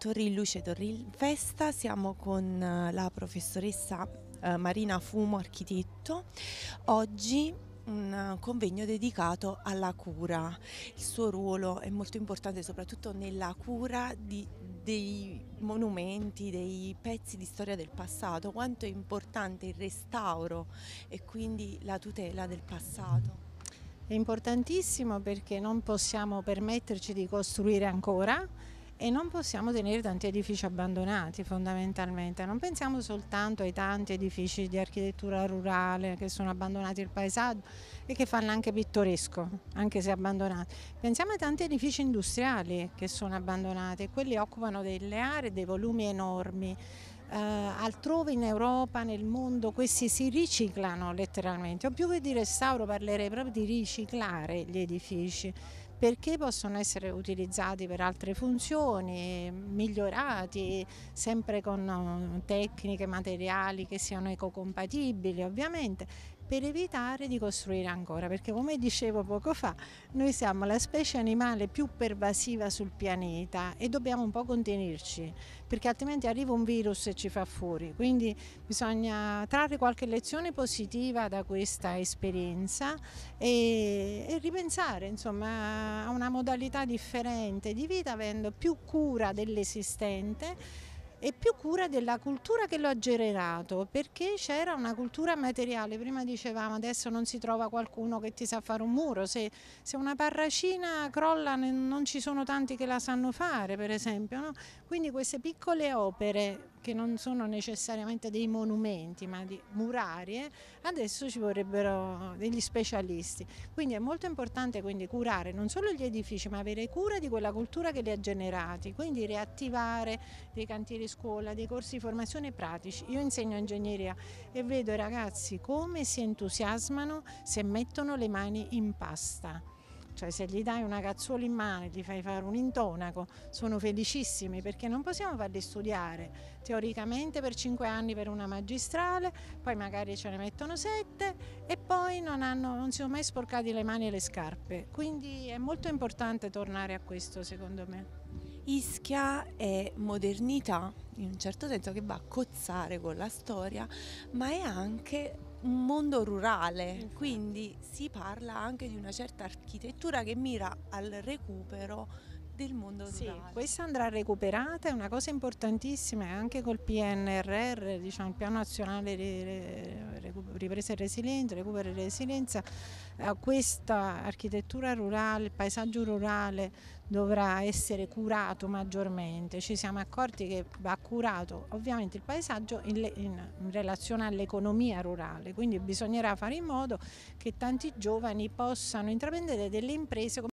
Torri Luce, Torri Festa, siamo con eh, la professoressa eh, Marina Fumo, architetto. Oggi un eh, convegno dedicato alla cura. Il suo ruolo è molto importante soprattutto nella cura di, dei monumenti, dei pezzi di storia del passato, quanto è importante il restauro e quindi la tutela del passato. È importantissimo perché non possiamo permetterci di costruire ancora, e non possiamo tenere tanti edifici abbandonati fondamentalmente, non pensiamo soltanto ai tanti edifici di architettura rurale che sono abbandonati il paesaggio e che fanno anche pittoresco, anche se abbandonati, pensiamo ai tanti edifici industriali che sono abbandonati e quelli occupano delle aree, dei volumi enormi. Uh, altrove in Europa, nel mondo, questi si riciclano letteralmente. O più che di restauro parlerei proprio di riciclare gli edifici, perché possono essere utilizzati per altre funzioni, migliorati sempre con eh, tecniche, materiali che siano ecocompatibili ovviamente per evitare di costruire ancora, perché come dicevo poco fa, noi siamo la specie animale più pervasiva sul pianeta e dobbiamo un po' contenerci, perché altrimenti arriva un virus e ci fa fuori. Quindi bisogna trarre qualche lezione positiva da questa esperienza e, e ripensare insomma, a una modalità differente di vita avendo più cura dell'esistente e più cura della cultura che lo ha generato, perché c'era una cultura materiale, prima dicevamo adesso non si trova qualcuno che ti sa fare un muro, se, se una parracina crolla non ci sono tanti che la sanno fare per esempio, no? quindi queste piccole opere che non sono necessariamente dei monumenti ma di murarie, eh, adesso ci vorrebbero degli specialisti, quindi è molto importante quindi curare non solo gli edifici ma avere cura di quella cultura che li ha generati, quindi riattivare dei cantieri scuola, dei corsi di formazione pratici. Io insegno ingegneria e vedo i ragazzi come si entusiasmano se mettono le mani in pasta. Cioè se gli dai una cazzuola in mano e gli fai fare un intonaco, sono felicissimi perché non possiamo farli studiare teoricamente per cinque anni per una magistrale, poi magari ce ne mettono sette e poi non, hanno, non si sono mai sporcati le mani e le scarpe. Quindi è molto importante tornare a questo secondo me. Ischia è modernità, in un certo senso, che va a cozzare con la storia, ma è anche un mondo rurale, quindi si parla anche di una certa architettura che mira al recupero del mondo sì, rurale. Questa andrà recuperata, è una cosa importantissima anche col PNRR, diciamo, il Piano Nazionale di Ripresa e Resilienza, Recupero e Resilienza, eh, questa architettura rurale, il paesaggio rurale dovrà essere curato maggiormente. Ci siamo accorti che va curato ovviamente il paesaggio in, in, in relazione all'economia rurale, quindi bisognerà fare in modo che tanti giovani possano intraprendere delle imprese come